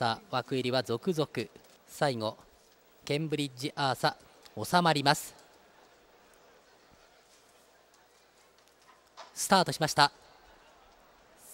さあ枠入りは続々最後ケンブリッジアーサ収まりますスタートしました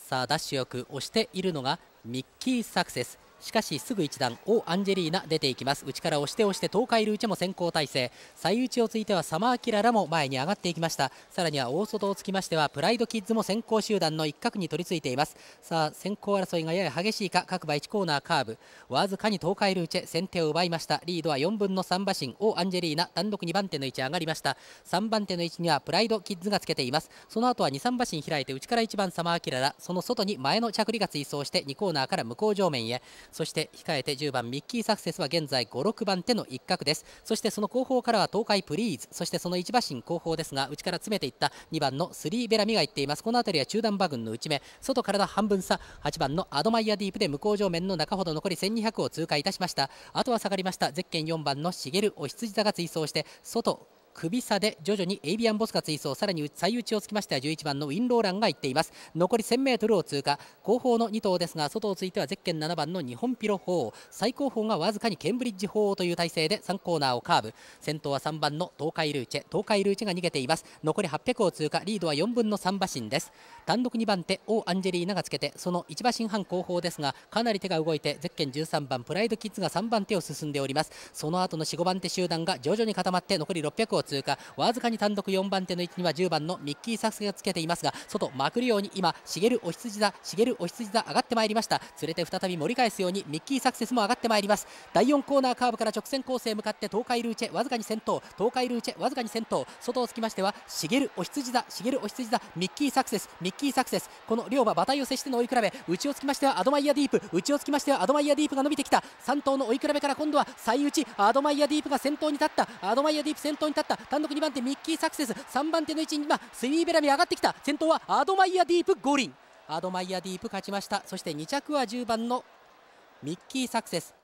さあダッシュよく押しているのがミッキーサクセスしかしすぐ一段オアンジェリーナ出ていきます内から押して押して東海ルーチェも先行体制最内をついてはサマーキララも前に上がっていきましたさらには大外をつきましてはプライドキッズも先行集団の一角に取り付いていますさあ先行争いがやや激しいか各馬1コーナーカーブわずかに東海ルーチェ先手を奪いましたリードは4分の3馬身オアンジェリーナ単独2番手の位置上がりました3番手の位置にはプライドキッズがつけていますその後は2、3馬身開いて内から1番サマーキララその外に前の着陸が追走して2コーナーから向こう上面へそして控えて10番ミッキーサクセスは現在5、6番手の一角ですそしてその後方からは東海プリーズそしてその1馬身後方ですが内から詰めていった2番のスリーベラミがいっていますこの辺りは中段馬群の内目外からの半分差8番のアドマイヤディープで向こう上面の中ほど残り1200を通過いたしましたあとは下がりましたゼッケン4番のシゲルお羊座が追走して外首差で徐々にエイビアン・ボスが追走さらに最内をつきましては11番のウィン・ローランがいっています残り 1000m を通過後方の2頭ですが外をついてはゼッケン7番の日本ピロ4最後方がわずかにケンブリッジ4という体勢で3コーナーをカーブ先頭は3番の東海ルーチェ東海ルーチェが逃げています残り800を通過リードは4分の3馬身です単独2番手オアンジェリーナがつけてその1馬身半後方ですがかなり手が動いてゼッケン13番プライドキッズが3番手を進んでおりますその後の4、5番手集団が徐々に固まって残り600を通過わずかに単独4番手の位置には10番のミッキー・サスがつけていますが外まくるように今茂るお羊座茂お羊座上がってまいりました連れて再び盛り返すようにミッキー・サクセスも上がってまいります第4コーナーカーブから直線コースへ向かって東海ルーチェわずかに先頭東海ルーチェわずかに先頭外をつきましては茂るお羊座茂お羊座ミッキー・サクセスミッキー・サクセスこの両馬馬体を接しての追い比べ内をつきましてはアドマイヤディープ内をつきましてはアドマイヤディープが伸びてきた3頭の追い比べから今度は最内アドマイヤディープが先頭に立ったアドマイヤディープ先頭に立ったした単独2番手ミッキーサクセス3番手の位置に今スリーベラミ上がってきた先頭はアドマイヤディープ五輪アドマイヤディープ勝ちましたそして2着は10番のミッキーサクセス